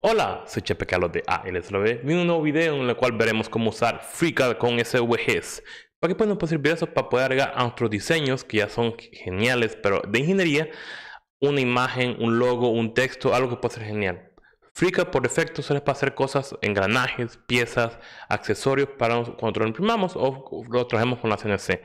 Hola, soy Chepe Carlos de ALSLB. Viene un nuevo video en el cual veremos cómo usar FreeCAD con SVGs. ¿Para qué pueden servir eso? Para poder agregar a nuestros diseños, que ya son geniales, pero de ingeniería, una imagen, un logo, un texto, algo que puede ser genial. FreeCAD por defecto suele para hacer cosas, engranajes, piezas, accesorios para cuando lo imprimamos o lo traemos con la CNC.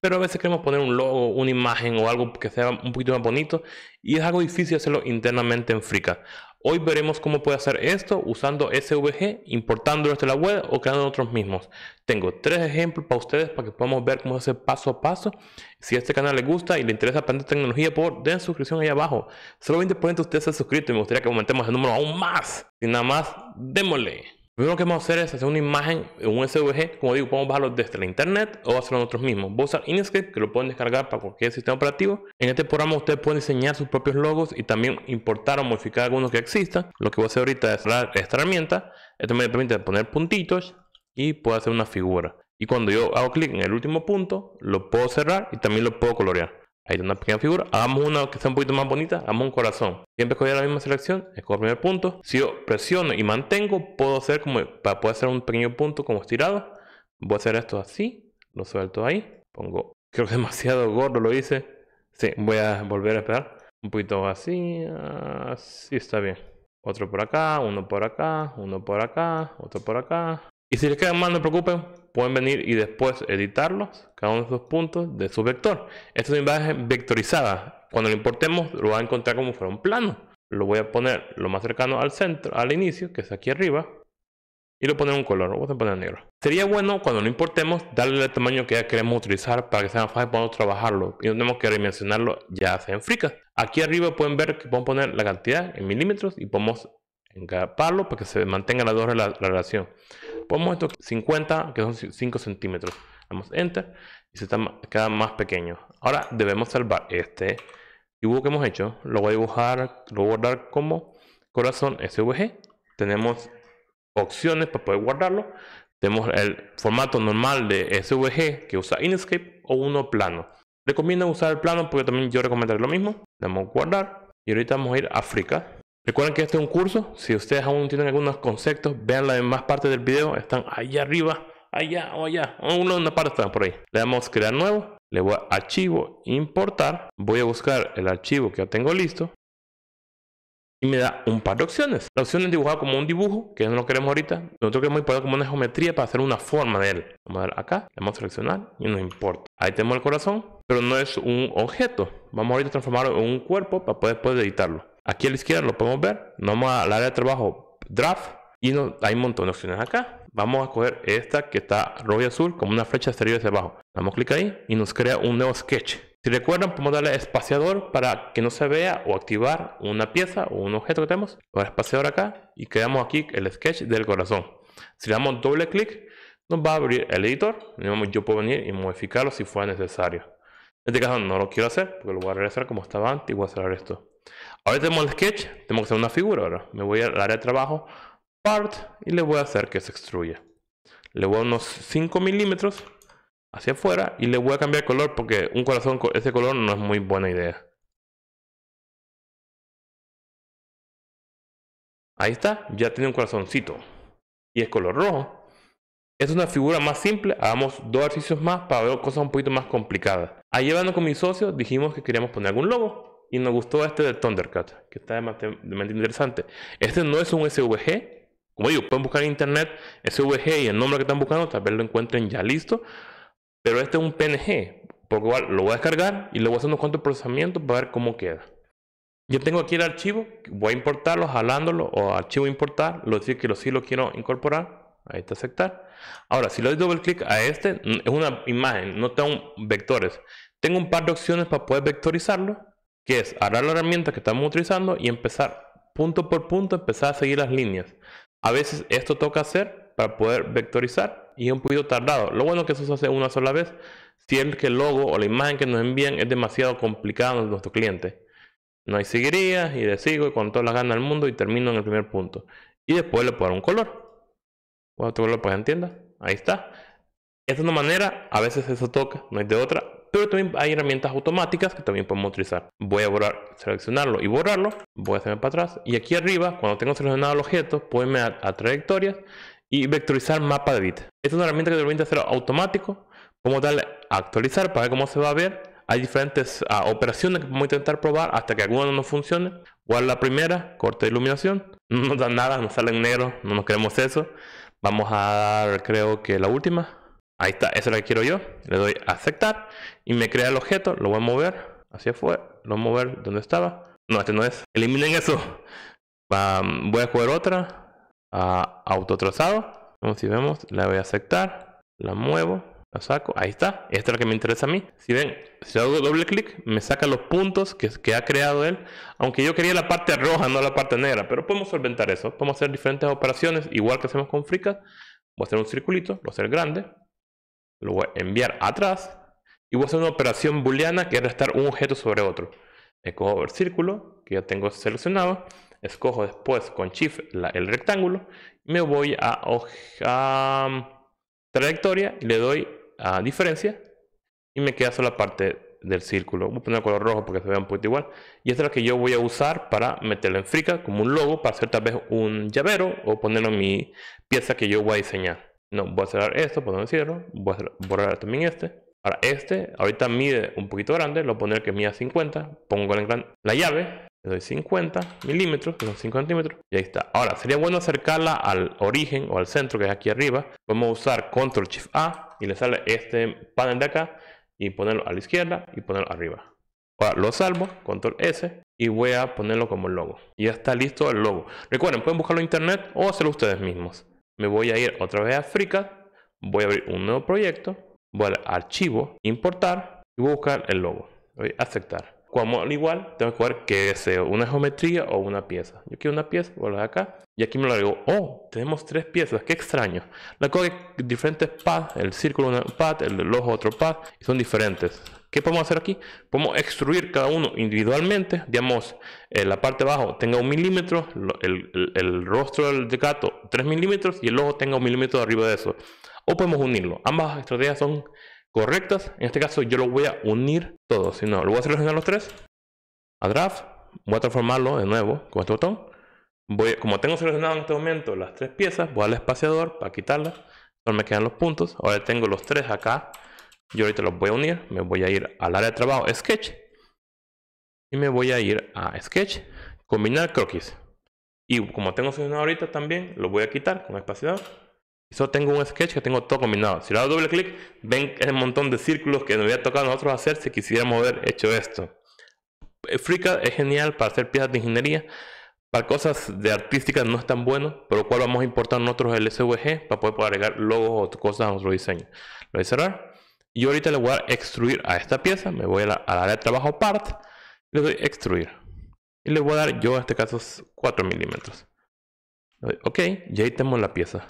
Pero a veces queremos poner un logo, una imagen o algo que sea un poquito más bonito y es algo difícil hacerlo internamente en FreeCAD. Hoy veremos cómo puede hacer esto usando SVG, importándolo desde la web o creando nosotros mismos. Tengo tres ejemplos para ustedes para que podamos ver cómo se hace paso a paso. Si este canal les gusta y le interesa aprender tecnología, por den suscripción ahí abajo. Solo 20% de ustedes se han suscrito y me gustaría que aumentemos el número aún más. Y nada más, démosle. Primero que vamos a hacer es hacer una imagen un SVG, como digo, podemos bajarlo desde la internet o hacerlo nosotros mismos. Voy a usar Inkscape, que lo pueden descargar para cualquier sistema operativo. En este programa ustedes pueden diseñar sus propios logos y también importar o modificar algunos que existan. Lo que voy a hacer ahorita es cerrar esta herramienta. Esto me permite poner puntitos y puedo hacer una figura. Y cuando yo hago clic en el último punto, lo puedo cerrar y también lo puedo colorear. Ahí una pequeña figura. Hagamos una que sea un poquito más bonita. Hagamos un corazón. Siempre ya la misma selección. Escojo el primer punto. Si yo presiono y mantengo, puedo hacer como para poder hacer un pequeño punto como estirado. Voy a hacer esto así. Lo suelto ahí. Pongo. Creo que demasiado gordo lo hice. Sí, voy a volver a esperar. Un poquito así. Así está bien. Otro por acá, uno por acá, uno por acá, otro por acá. Y si les queda mal, no preocupen, pueden venir y después editarlos, cada uno de esos puntos de su vector. Esta es una imagen vectorizada. Cuando lo importemos, lo va a encontrar como fuera un plano. Lo voy a poner lo más cercano al centro, al inicio, que es aquí arriba. Y lo poner un color, lo voy a poner negro. Sería bueno cuando lo importemos darle el tamaño que ya queremos utilizar para que sea más fácil poder trabajarlo y no tenemos que dimensionarlo ya sea en Fricas. Aquí arriba pueden ver que podemos poner la cantidad en milímetros y podemos en cada palo para que se mantenga la dos la, relación. Ponemos esto 50, que son 5 centímetros. Damos Enter y se está, queda más pequeño. Ahora debemos salvar este dibujo que hemos hecho. Lo voy a dibujar, lo voy a guardar como corazón SVG. Tenemos opciones para poder guardarlo. Tenemos el formato normal de SVG que usa Inkscape o uno plano. Recomiendo usar el plano porque también yo recomendaría lo mismo. Damos guardar y ahorita vamos a ir a África. Recuerden que este es un curso. Si ustedes aún tienen algunos conceptos, vean las demás partes del video. Están allá arriba, allá o allá. Uno una parte están por ahí. Le damos crear nuevo. Le voy a archivo, importar. Voy a buscar el archivo que ya tengo listo. Y me da un par de opciones. La opción es dibujar como un dibujo, que no lo queremos ahorita. Nosotros queremos importar como una geometría para hacer una forma de él. Vamos a ver acá. Le vamos a seleccionar y nos importa. Ahí tenemos el corazón, pero no es un objeto. Vamos ahorita a transformarlo en un cuerpo para poder editarlo. Aquí a la izquierda lo podemos ver. Vamos al área de trabajo draft y no, hay un montón de opciones acá. Vamos a coger esta que está roja y azul como una flecha exterior hacia abajo. Damos clic ahí y nos crea un nuevo sketch. Si recuerdan, podemos darle espaciador para que no se vea o activar una pieza o un objeto que tenemos. Ahora espaciador acá y creamos aquí el sketch del corazón. Si le damos doble clic, nos va a abrir el editor. Yo puedo venir y modificarlo si fuera necesario. En este caso no lo quiero hacer porque lo voy a regresar como estaba antes y voy a cerrar esto. Ahora tenemos el sketch, tengo que hacer una figura ahora. Me voy al área de trabajo, part, y le voy a hacer que se extruya. Le voy a unos 5 milímetros hacia afuera y le voy a cambiar color porque un corazón con ese color no es muy buena idea. Ahí está, ya tiene un corazoncito y es color rojo. Es una figura más simple, hagamos dos ejercicios más para ver cosas un poquito más complicadas. Ahí hablando con mis socio dijimos que queríamos poner algún logo. Y nos gustó este de Thundercat, que está demasiado interesante. Este no es un SVG. Como digo, pueden buscar en internet SVG y el nombre que están buscando, tal vez lo encuentren ya listo. Pero este es un PNG, por lo cual lo voy a descargar y le voy a hacer unos cuantos procesamientos para ver cómo queda. Yo tengo aquí el archivo, voy a importarlo, jalándolo o archivo importar, lo decir que lo sí lo quiero incorporar, ahí está aceptar. Ahora, si le doy doble clic a este, es una imagen, no tengo vectores. Tengo un par de opciones para poder vectorizarlo que es agarrar la herramienta que estamos utilizando y empezar punto por punto, empezar a seguir las líneas. A veces esto toca hacer para poder vectorizar y es un poquito tardado. Lo bueno es que eso se hace una sola vez siempre que el logo o la imagen que nos envían es demasiado complicado en nuestro cliente. No hay seguiría y le sigo con todas las ganas del mundo y termino en el primer punto. Y después le puedo dar un color. Otro color para que entienda. Ahí está. Esta es una manera, a veces eso toca, no hay de otra, pero también hay herramientas automáticas que también podemos utilizar. Voy a borrar, seleccionarlo y borrarlo. Voy a hacerme para atrás. Y aquí arriba, cuando tengo seleccionado el objeto, puedo irme a, trayectorias y vectorizar mapa de bit. Esta es una herramienta que te permite hacer automático. como darle a actualizar para ver cómo se va a ver. Hay diferentes ah, operaciones que podemos intentar probar hasta que alguna no nos funcione. Guarda la primera, corte de iluminación. No nos da nada, nos sale en negro, no nos queremos eso. Vamos a dar, creo que la última. Ahí está, eso es lo que quiero yo. Le doy a aceptar y me crea el objeto. Lo voy a mover hacia afuera. Lo voy a mover donde estaba. No, este no es. Eliminen eso. voy a jugar otra. A autotrozado. Vamos si vemos. La voy a aceptar. La muevo. La saco. Ahí está. Esta es lo que me interesa a mí. Si ven, si hago doble clic, me saca los puntos que, ha creado él. Aunque yo quería la parte roja, no la parte negra. Pero podemos solventar eso. Podemos hacer diferentes operaciones. Igual que hacemos con fricas. Voy a hacer un circulito. Lo voy a hacer grande lo voy a enviar atrás y voy a hacer una operación booleana que es restar un objeto sobre otro. Escojo el círculo que ya tengo seleccionado, escojo después con Shift el rectángulo, me voy a, mm, trayectoria y le doy a diferencia y me queda solo la parte del círculo. Voy a poner color rojo porque se vea un poquito igual. Y esta es la que yo voy a usar para meterlo en frica como un logo para hacer tal vez un llavero o ponerlo en mi pieza que yo voy a diseñar. No, voy a cerrar esto, por donde cierro. Voy a borrar también este. Ahora este, ahorita mide un poquito grande, lo voy a poner que mida 50. Pongo la, la llave, le doy 50 milímetros, que son 5 centímetros, y ahí está. Ahora, sería bueno acercarla al origen o al centro, que es aquí arriba. Podemos usar ctrl Shift A y le sale este panel de acá y ponerlo a la izquierda y ponerlo arriba. Ahora lo salvo, Control S, y voy a ponerlo como logo. Y ya está listo el logo. Recuerden, pueden buscarlo en internet o hacerlo ustedes mismos me voy a ir otra vez a FreeCAD, voy a abrir un nuevo proyecto, voy a archivo, importar y voy a buscar el logo. Voy a aceptar. Como al igual, tengo que ver qué deseo, una geometría o una pieza. Yo quiero una pieza, voy acá y aquí me lo agrego. Oh, tenemos tres piezas, qué extraño. La cosa diferentes paths, el círculo un path, el ojo otro path, y son diferentes. ¿Qué podemos hacer aquí? Podemos extruir cada uno individualmente, digamos, eh, la parte de abajo tenga un milímetro, el, rostro del gato 3 milímetros y el ojo tenga un milímetro arriba de eso. O podemos unirlo. Ambas estrategias son correctas. En este caso yo lo voy a unir todo. Si no, lo voy a seleccionar los tres. A draft. Voy a transformarlo de nuevo con este botón. Voy, como tengo seleccionado en este momento las tres piezas, voy al espaciador para quitarlas. Solo me quedan los puntos. Ahora tengo los tres acá yo ahorita los voy a unir, me voy a ir al área de trabajo Sketch y me voy a ir a Sketch, combinar croquis. Y como tengo seleccionado ahorita también, lo voy a quitar con espaciador. Y solo tengo un sketch que tengo todo combinado. Si le hago doble clic, ven el montón de círculos que nos hubiera tocado a nosotros hacer si quisiéramos haber hecho esto. Eh, FreeCAD es genial para hacer piezas de ingeniería. Para cosas de artísticas no es tan bueno, por lo cual vamos a importar nosotros el SVG para poder agregar logos o cosas a nuestro diseño. Lo voy a cerrar. Y ahorita le voy a extruir a esta pieza. Me voy a la, al área de trabajo part. Le doy extruir. Y le voy a dar yo en este caso 4 milímetros. Ok, y ahí tenemos la pieza.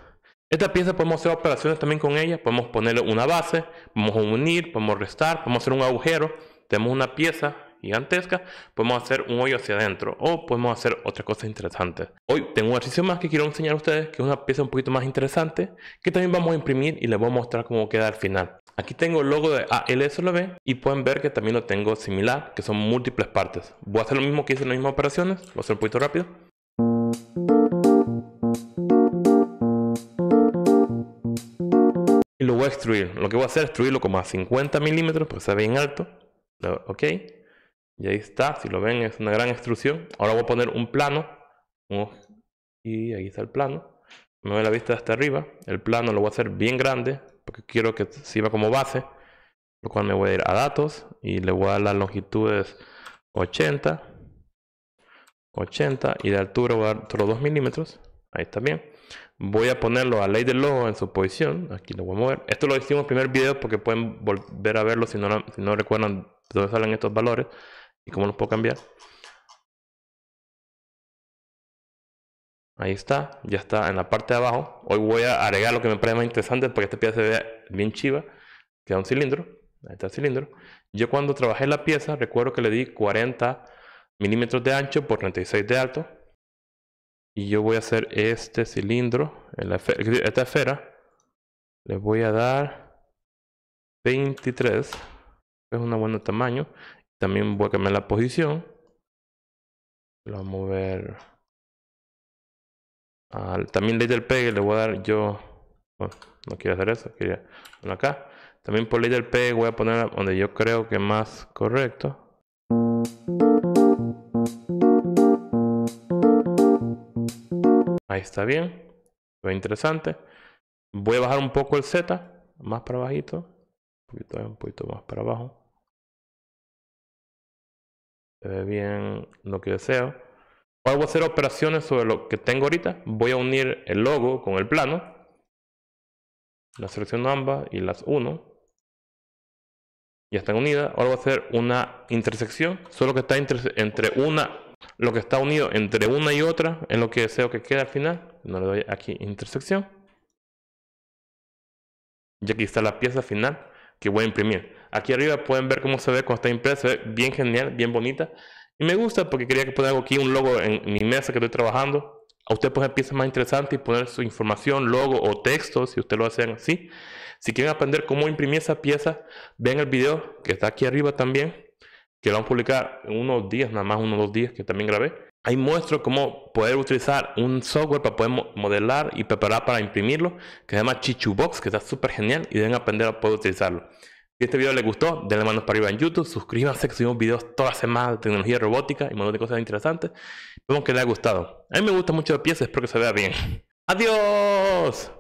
Esta pieza podemos hacer operaciones también con ella. Podemos ponerle una base, podemos unir, podemos restar, podemos hacer un agujero. Tenemos una pieza gigantesca, podemos hacer un hoyo hacia adentro o podemos hacer otras cosas interesantes. Hoy tengo un ejercicio más que quiero enseñar a ustedes, que es una pieza un poquito más interesante, que también vamos a imprimir y les voy a mostrar cómo queda al final. Aquí tengo el logo de ALSLB y pueden ver que también lo tengo similar, que son múltiples partes. Voy a hacer lo mismo que hice en las mismas operaciones, voy a hacer un poquito rápido. Y lo voy a extruir. Lo que voy a hacer es extruirlo como a 50 milímetros, porque está bien alto. Ok. Y ahí está, si lo ven es una gran extrusión. Ahora voy a poner un plano. Y ahí está el plano. Me voy a la vista de hasta arriba. El plano lo voy a hacer bien grande porque quiero que sirva como base. Lo cual me voy a ir a datos y le voy a dar las longitudes 80. 80 y de altura voy a dar otros 2 milímetros. Ahí está bien. Voy a ponerlo a ley del logo en su posición. Aquí lo voy a mover. Esto lo hicimos en el primer video porque pueden volver a verlo si no, si no recuerdan de dónde salen estos valores. ¿Y cómo lo puedo cambiar? Ahí está, ya está en la parte de abajo. Hoy voy a agregar lo que me parece más interesante porque esta pieza se ve bien chiva. Queda un cilindro, ahí está el cilindro. Yo cuando trabajé la pieza, recuerdo que le di 40 milímetros de ancho por 36 de alto. Y yo voy a hacer este cilindro, en esta esfera, le voy a dar 23. Es un buen tamaño. También voy a cambiar la posición. Lo voy a mover. también ley del pegue le voy a dar yo. Oh, no quiero hacer eso, quería. acá. También por ley del pegue voy a poner donde yo creo que más correcto. Ahí está bien. Fue interesante. Voy a bajar un poco el Z, más para bajito. un poquito más para abajo ve bien lo que deseo. Voy a hacer operaciones sobre lo que tengo ahorita. Voy a unir el logo con el plano. La selecciono ambas y las uno. Ya están unidas. Ahora voy a hacer una intersección. Solo que está entre, entre una, lo que está unido entre una y otra en lo que deseo que quede al final. No le doy aquí intersección. Y aquí está la pieza final que voy a imprimir. Aquí arriba pueden ver cómo se ve con esta impresa, bien genial, bien bonita. Y me gusta porque quería que poner aquí, un logo en mi mesa que estoy trabajando. A usted poner pues, piezas más interesantes y poner su información, logo o texto, si ustedes lo hacen así. Si quieren aprender cómo imprimir esa pieza, vean el video que está aquí arriba también, que lo van a publicar en unos días, nada más unos dos días que también grabé. Ahí muestro cómo poder utilizar un software para poder modelar y preparar para imprimirlo, que se llama box que está súper genial y deben aprender a poder utilizarlo. Si este video les gustó, denle manos para arriba en YouTube, suscríbanse que subimos videos todas las semanas de tecnología robótica y un montón de cosas interesantes. espero que les haya gustado. A mí me gusta mucho de pieza, espero que se vea bien. ¡Adiós!